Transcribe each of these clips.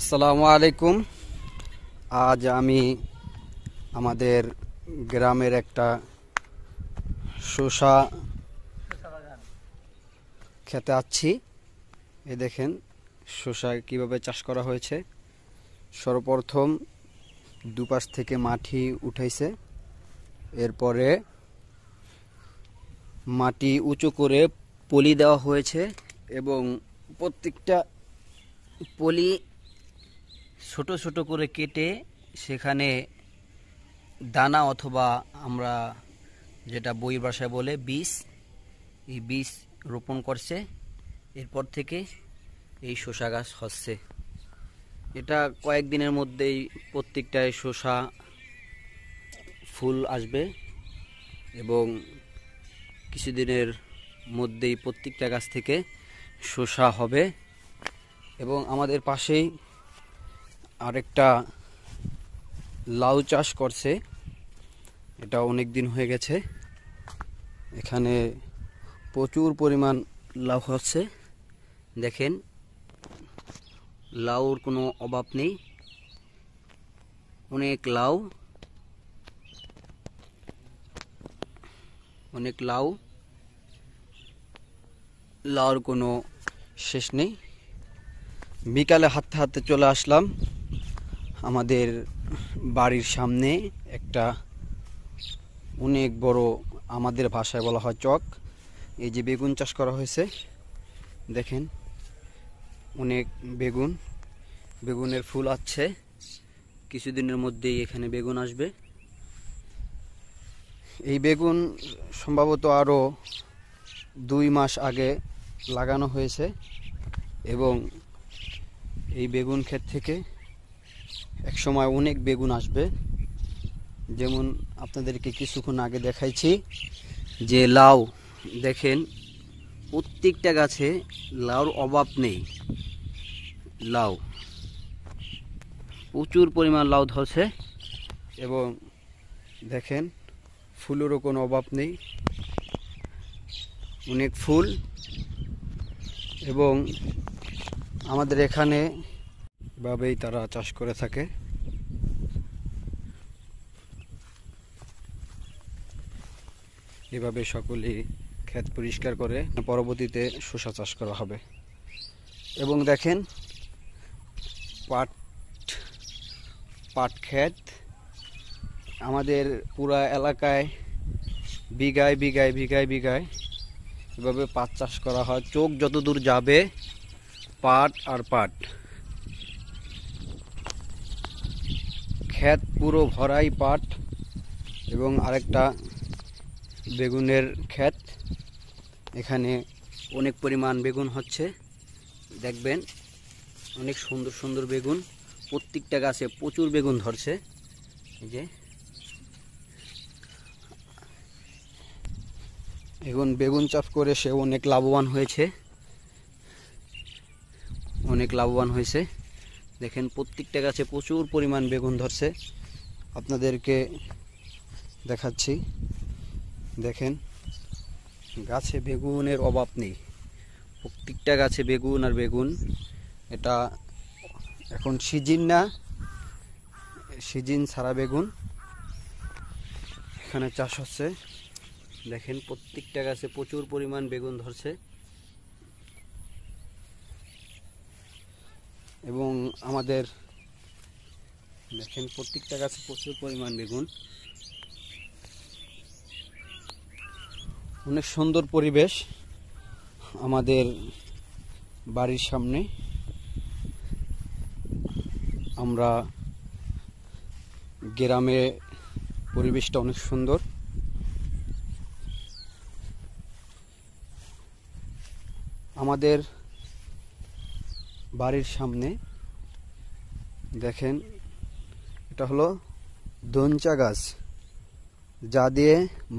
আসসালামু আলাইকুম আজ আমি আমাদের গ্রামের একটা শসা খেতে আছি এ দেখেন শসা কিভাবে চাষ করা হয়েছে সর্বপ্রথম দুপাশ থেকে মাটি উঠাইছে এরপরে মাটি উঁচু করে পলি দেওয়া হয়েছে এবং প্রত্যেকটা পলি ছোট ছোট করে কেটে সেখানে দানা অথবা আমরা যেটা বই ভাষায় বলে বীজ এই বীজ রোপণ করছে এরপর থেকে এই শসা গাছ হচ্ছে এটা কয়েকদিনের মধ্যেই প্রত্যেকটায় শসা ফুল আসবে এবং কিছুদিনের মধ্যেই প্রত্যেকটা গাছ থেকে শসা হবে এবং আমাদের পাশেই আরেকটা লাউ চাষ করছে এটা অনেক দিন হয়ে গেছে এখানে প্রচুর পরিমাণ লাউ হচ্ছে দেখেন লাউর কোনো অভাব নেই অনেক লাউ অনেক লাউ লাউর কোনো শেষ নেই বিকালে হাতে হাতে চলে আসলাম আমাদের বাড়ির সামনে একটা অনেক বড় আমাদের ভাষায় বলা হয় চক এই যে বেগুন চাষ করা হয়েছে দেখেন অনেক বেগুন বেগুনের ফুল আছে কিছুদিনের মধ্যেই এখানে বেগুন আসবে এই বেগুন সম্ভবত আরও দুই মাস আগে লাগানো হয়েছে এবং এই বেগুন ক্ষেত থেকে এক সময় অনেক বেগুন আসবে যেমন আপনাদেরকে কিছুক্ষণ আগে দেখাইছি যে লাউ দেখেন প্রত্যেকটা গাছে লাউর অভাব নেই লাউ প্রচুর পরিমাণ লাউ ধরছে এবং দেখেন ফুলেরও কোনো অভাব নেই অনেক ফুল এবং আমাদের এখানে ভাবেই তারা চাষ করে থাকে এভাবে সকলেই ক্ষেত পরিষ্কার করে পরবর্তীতে শসা চাষ করা হবে এবং দেখেন পাট পাট ক্ষেত আমাদের পুরা এলাকায় বিঘায় বিঘায় বিঘায় বিঘায় এভাবে পাট চাষ করা হয় চোখ যতদূর যাবে পাট আর পাট ক্ষেত পুরো ভরাই পাট এবং আরেকটা বেগুনের ক্ষেত এখানে অনেক পরিমাণ বেগুন হচ্ছে দেখবেন অনেক সুন্দর সুন্দর বেগুন প্রত্যেকটা গাছে প্রচুর বেগুন ধরছে যে এখন বেগুন চাষ করে সে অনেক লাভবান হয়েছে অনেক লাভবান হয়েছে দেখেন প্রত্যেকটা গাছে প্রচুর পরিমাণ বেগুন ধরছে আপনাদেরকে দেখাচ্ছি দেখেন গাছে বেগুনের অভাব নেই প্রত্যেকটা গাছে বেগুন আর বেগুন এটা এখন সিজিন না সিজিন সারা বেগুন এখানে চাষ হচ্ছে দেখেন প্রত্যেকটা গাছে প্রচুর পরিমাণ বেগুন ধরছে এবং আমাদের দেখেন প্রত্যেকটা গাছে প্রচুর পরিমাণ বেগুন অনেক সুন্দর পরিবেশ আমাদের বাড়ির সামনে আমরা গ্রামে পরিবেশটা অনেক সুন্দর আমাদের বাড়ির সামনে দেখেন এটা হলো দঞ্চা গাছ যা দিয়ে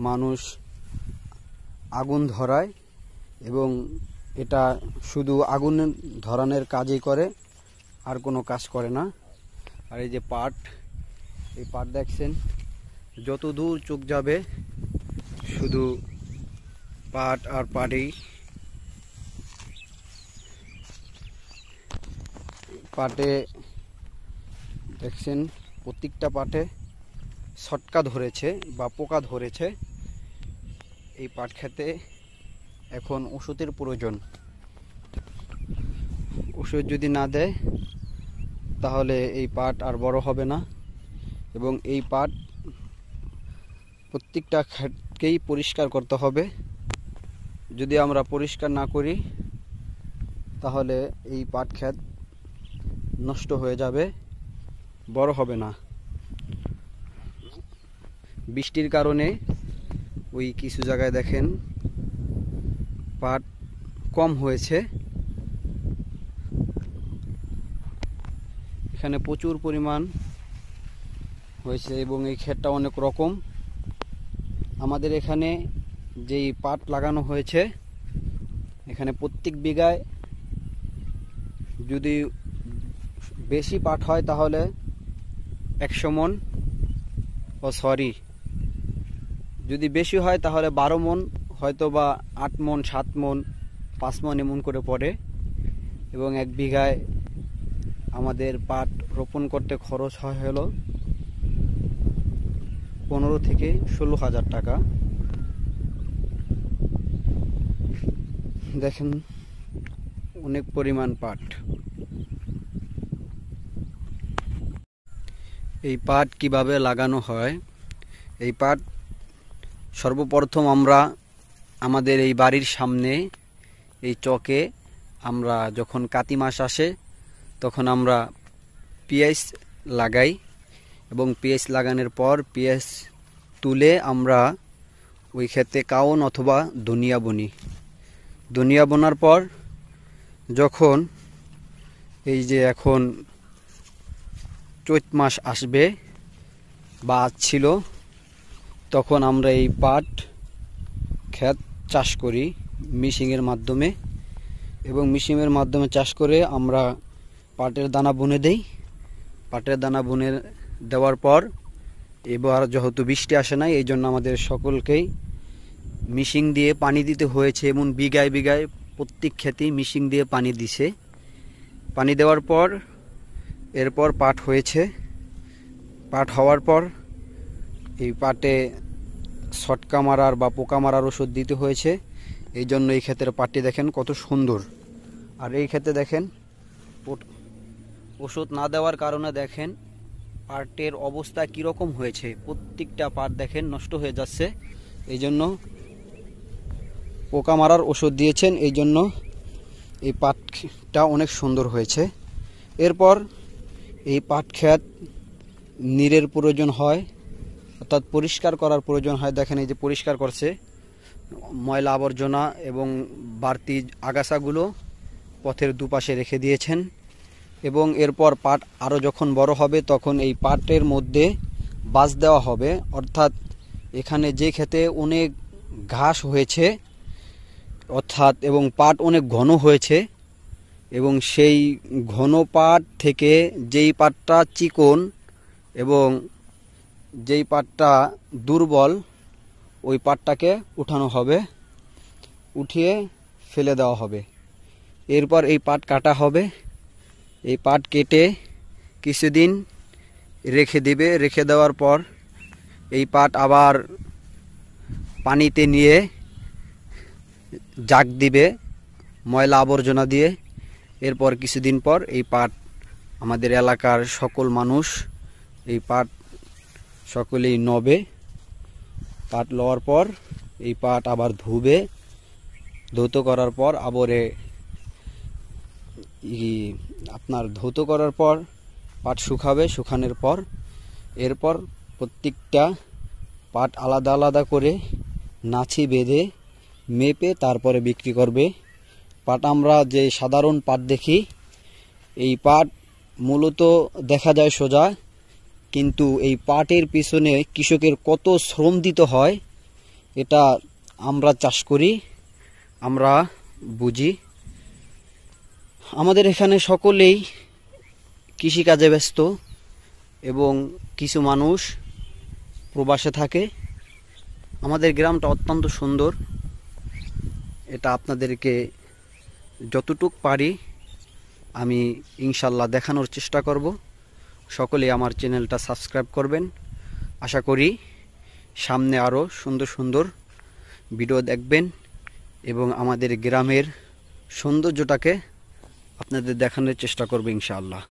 মানুষ আগুন ধরায় এবং এটা শুধু আগুন ধরানোর কাজই করে আর কোনো কাজ করে না আর এই যে পাট এই পাট দেখছেন যত দূর চোখ যাবে শুধু পাট আর পাটেই পাটে দেখছেন প্রত্যেকটা পাটে সটকা ধরেছে বা পোকা ধরেছে এই পাট খেতে এখন ওষুধের প্রয়োজন ওষুধ যদি না দেয় তাহলে এই পাট আর বড় হবে না এবং এই পাট প্রত্যেকটা খেটকেই পরিষ্কার করতে হবে যদি আমরা পরিষ্কার না করি তাহলে এই পাট খেত নষ্ট হয়ে যাবে বড় হবে না বৃষ্টির কারণে ওই কিছু জায়গায় দেখেন পাট কম হয়েছে এখানে প্রচুর পরিমাণ হয়েছে এবং এই ক্ষেতটা অনেক রকম আমাদের এখানে যেই পাট লাগানো হয়েছে এখানে প্রত্যেক বিঘায় যদি বেশি পাট হয় তাহলে একশো মন ও সরি যদি বেশি হয় তাহলে বারো মন হয়তো বা আট মন সাত মন পাঁচ মন এমন করে পড়ে এবং এক বিঘায় আমাদের পাট রোপণ করতে খরচ হয় হলো পনেরো থেকে ষোলো হাজার টাকা দেখেন অনেক পরিমাণ পাট এই পাট কিভাবে লাগানো হয় এই পাট সর্বপ্রথম আমরা আমাদের এই বাড়ির সামনে এই চকে আমরা যখন কাতি মাস আসে তখন আমরা পিএস লাগাই এবং পিএস লাগানোর পর পিএস তুলে আমরা ওই ক্ষেত্রে কাউন অথবা ধনিয়া বনি ধনিয়া বোনার পর যখন এই যে এখন চৈত মাস আসবে বা ছিল তখন আমরা এই পাট ক্ষেত চাষ করি মিশিংয়ের মাধ্যমে এবং মিশিংয়ের মাধ্যমে চাষ করে আমরা পাটের দানা বুনে দেই পাটের দানা বুনে দেওয়ার পর এবার যেহেতু বৃষ্টি আসে নাই এই জন্য আমাদের সকলকেই মিশিং দিয়ে পানি দিতে হয়েছে এমন বিঘায় বিঘায় প্রত্যেক খেতেই মিশিং দিয়ে পানি দিছে পানি দেওয়ার পর এরপর পাট হয়েছে পাট হওয়ার পর এই পাটে ছটকা মারার বা পোকা মারার ওষুধ দিতে হয়েছে এই জন্য এই ক্ষেতের পাটটি দেখেন কত সুন্দর আর এই ক্ষেতে দেখেন ওষুধ না দেওয়ার কারণে দেখেন পাটের অবস্থা কীরকম হয়েছে প্রত্যেকটা পাট দেখেন নষ্ট হয়ে যাচ্ছে এই জন্য পোকা মারার ওষুধ দিয়েছেন এই জন্য এই পাটটা অনেক সুন্দর হয়েছে এরপর এই পাট ক্ষেত নীরের প্রয়োজন হয় অর্থাৎ পরিষ্কার করার প্রয়োজন হয় দেখেন এই যে পরিষ্কার করছে ময়লা আবর্জনা এবং বাড়তি আগাছাগুলো পথের দুপাশে রেখে দিয়েছেন এবং এরপর পাট আরও যখন বড় হবে তখন এই পাটের মধ্যে বাস দেওয়া হবে অর্থাৎ এখানে যে খেতে অনেক ঘাস হয়েছে অর্থাৎ এবং পাট অনেক ঘন হয়েছে এবং সেই ঘন পাট থেকে যেই পাটটা চিকন এবং যেই পাটটা দুর্বল ওই পাটটাকে উঠানো হবে উঠিয়ে ফেলে দেওয়া হবে এরপর এই পাট কাটা হবে এই পাট কেটে কিছুদিন রেখে দিবে রেখে দেওয়ার পর এই পাট আবার পানিতে নিয়ে জাগ দিবে ময়লা আবর্জনা দিয়ে এরপর কিছুদিন পর এই পাট আমাদের এলাকার সকল মানুষ এই পাট সকলেই নবে পাট লওয়ার পর এই পাট আবার ধুবে ধৌত করার পর আবরে আপনার ধৌত করার পর পাট শুকাবে শুকানোর পর এরপর প্রত্যেকটা পাট আলাদা আলাদা করে নাছি বেঁধে মেপে তারপরে বিক্রি করবে পাট আমরা যে সাধারণ পাট দেখি এই পাট মূলত দেখা যায় সোজা কিন্তু এই পাটের পিছনে কৃষকের কত শ্রম দিতে হয় এটা আমরা চাষ করি আমরা বুঝি আমাদের এখানে সকলেই কৃষিকাজে ব্যস্ত এবং কিছু মানুষ প্রবাসে থাকে আমাদের গ্রামটা অত্যন্ত সুন্দর এটা আপনাদেরকে যতটুক পারি আমি ইনশাল্লাহ দেখানোর চেষ্টা করব সকলে আমার চ্যানেলটা সাবস্ক্রাইব করবেন আশা করি সামনে আরও সুন্দর সুন্দর ভিডিও দেখবেন এবং আমাদের গ্রামের সৌন্দর্যটাকে আপনাদের দেখানোর চেষ্টা করবো ইনশাআল্লাহ